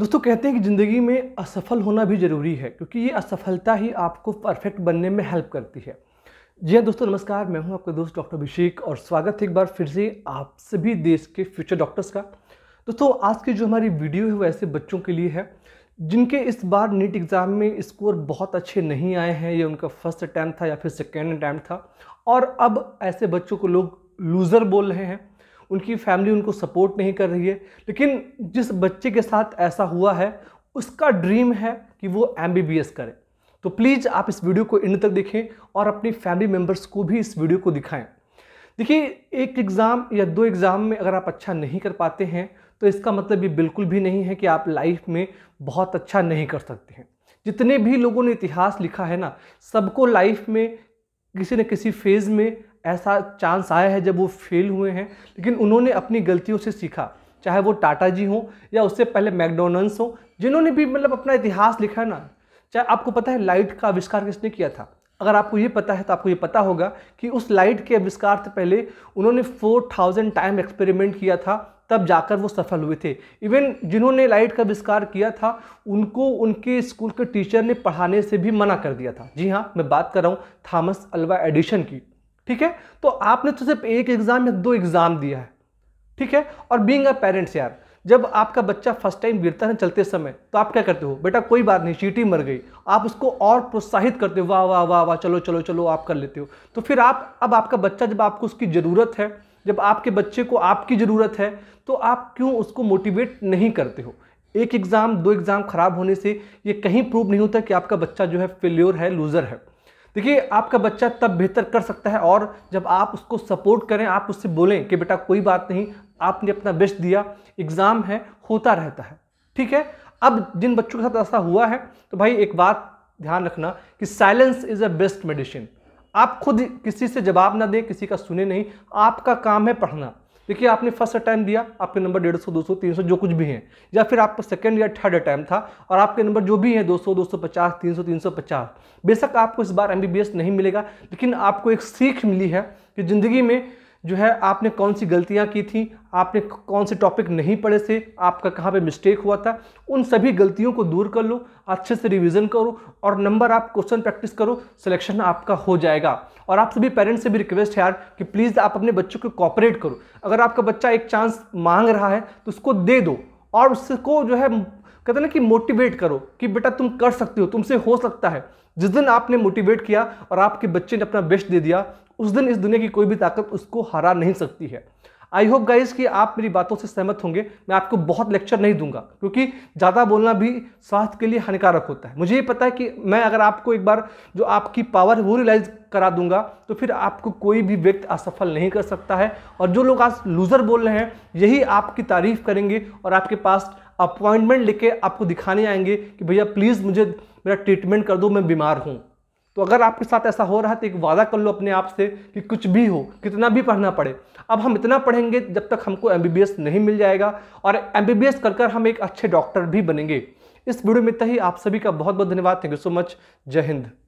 दोस्तों कहते हैं कि ज़िंदगी में असफल होना भी ज़रूरी है क्योंकि ये असफलता ही आपको परफेक्ट बनने में हेल्प करती है जी हाँ दोस्तों नमस्कार मैं हूं आपका दोस्त डॉक्टर अभिषेक और स्वागत है एक बार फिर से आप सभी देश के फ्यूचर डॉक्टर्स का दोस्तों आज की जो हमारी वीडियो है वो ऐसे बच्चों के लिए है जिनके इस बार नीट एग्ज़ाम में स्कोर बहुत अच्छे नहीं आए हैं ये उनका फर्स्ट अटैम्प्ट था या फिर सेकेंड अटैम्प्ट था और अब ऐसे बच्चों को लोग लूज़र बोल रहे हैं उनकी फैमिली उनको सपोर्ट नहीं कर रही है लेकिन जिस बच्चे के साथ ऐसा हुआ है उसका ड्रीम है कि वो एम करे तो प्लीज़ आप इस वीडियो को एंड तक देखें और अपनी फैमिली मेम्बर्स को भी इस वीडियो को दिखाएं देखिए एक एग्ज़ाम या दो एग्ज़ाम में अगर आप अच्छा नहीं कर पाते हैं तो इसका मतलब ये बिल्कुल भी नहीं है कि आप लाइफ में बहुत अच्छा नहीं कर सकते हैं जितने भी लोगों ने इतिहास लिखा है ना सबको लाइफ में किसी न किसी फेज़ में ऐसा चांस आया है जब वो फेल हुए हैं लेकिन उन्होंने अपनी गलतियों से सीखा चाहे वो टाटा जी हों या उससे पहले मैकडोनल्ड्स हों जिन्होंने भी मतलब अपना इतिहास लिखा है ना चाहे आपको पता है लाइट का आविष्कार किसने किया था अगर आपको ये पता है तो आपको ये पता होगा कि उस लाइट के आविष्कार से पहले उन्होंने 4000 टाइम एक्सपेरिमेंट किया था तब जाकर वो सफल हुए थे इवन जिन्होंने लाइट का आविष्कार किया था उनको उनके स्कूल के टीचर ने पढ़ाने से भी मना कर दिया था जी हाँ मैं बात कर रहा हूँ थॉमस अल्वा एडिशन की ठीक है तो आपने तो सिर्फ एक एग्जाम या दो एग्जाम दिया है ठीक है और बींग अ पेरेंट्स यार जब आपका बच्चा फर्स्ट टाइम गिरता है चलते समय तो आप क्या करते हो बेटा कोई बात नहीं चीटी मर गई आप उसको और प्रोत्साहित करते हो वाह वाह वाह वाह चलो चलो चलो आप कर लेते हो तो फिर आप अब आपका बच्चा जब आपको उसकी ज़रूरत है जब आपके बच्चे को आपकी ज़रूरत है तो आप क्यों उसको मोटिवेट नहीं करते हो एक एग्ज़ाम दो एग्ज़ाम ख़राब होने से ये कहीं प्रूव नहीं होता कि आपका बच्चा जो है फेल्योर है लूज़र है देखिए आपका बच्चा तब बेहतर कर सकता है और जब आप उसको सपोर्ट करें आप उससे बोलें कि बेटा कोई बात नहीं आपने अपना बेस्ट दिया एग्ज़ाम है होता रहता है ठीक है अब जिन बच्चों के साथ ऐसा हुआ है तो भाई एक बात ध्यान रखना कि silence is a best medicine आप खुद किसी से जवाब ना दें किसी का सुने नहीं आपका काम है पढ़ना देखिए आपने फर्स्ट अटैम्प दिया आपके नंबर डेढ़ सौ दो सौ तीन सौ जो कुछ भी हैं या फिर आपका सेकेंड या थर्ड अटैम्प था और आपके नंबर जो भी हैं दो सौ दो सौ पचास तीन सौ तीन सौ पचास बेशक आपको इस बार एम नहीं मिलेगा लेकिन आपको एक सीख मिली है कि ज़िंदगी में जो है आपने कौन सी गलतियां की थी आपने कौन से टॉपिक नहीं पढ़े थे आपका कहाँ पे मिस्टेक हुआ था उन सभी गलतियों को दूर कर लो अच्छे से रिवीजन करो और नंबर आप क्वेश्चन प्रैक्टिस करो सिलेक्शन आपका हो जाएगा और आप सभी पेरेंट्स से भी रिक्वेस्ट है यार कि प्लीज़ आप अपने बच्चों को कॉपरेट करो अगर आपका बच्चा एक चांस मांग रहा है तो उसको दे दो और उसको जो है कहते ना कि मोटिवेट करो कि बेटा तुम कर सकते हो तुमसे हो सकता है जिस दिन आपने मोटिवेट किया और आपके बच्चे ने अपना बेस्ट दे दिया उस दिन इस दुनिया की कोई भी ताकत उसको हरा नहीं सकती है आई होप गाइज कि आप मेरी बातों से सहमत होंगे मैं आपको बहुत लेक्चर नहीं दूंगा क्योंकि ज़्यादा बोलना भी स्वास्थ्य के लिए हानिकारक होता है मुझे ये पता है कि मैं अगर आपको एक बार जो आपकी पावर है वो रियलाइज़ करा दूंगा तो फिर आपको कोई भी व्यक्ति असफल नहीं कर सकता है और जो लोग आज लूज़र बोल रहे हैं यही आपकी तारीफ़ करेंगे और आपके पास अपॉइंटमेंट लेके आपको दिखाने आएंगे कि भैया प्लीज़ मुझे मेरा ट्रीटमेंट कर दो मैं बीमार हूँ तो अगर आपके साथ ऐसा हो रहा है तो एक वादा कर लो अपने आप से कि कुछ भी हो कितना भी पढ़ना पड़े अब हम इतना पढ़ेंगे जब तक हमको एम नहीं मिल जाएगा और एम कर कर हम एक अच्छे डॉक्टर भी बनेंगे इस वीडियो में तो ही आप सभी का बहुत बहुत धन्यवाद थैंक यू सो मच जय हिंद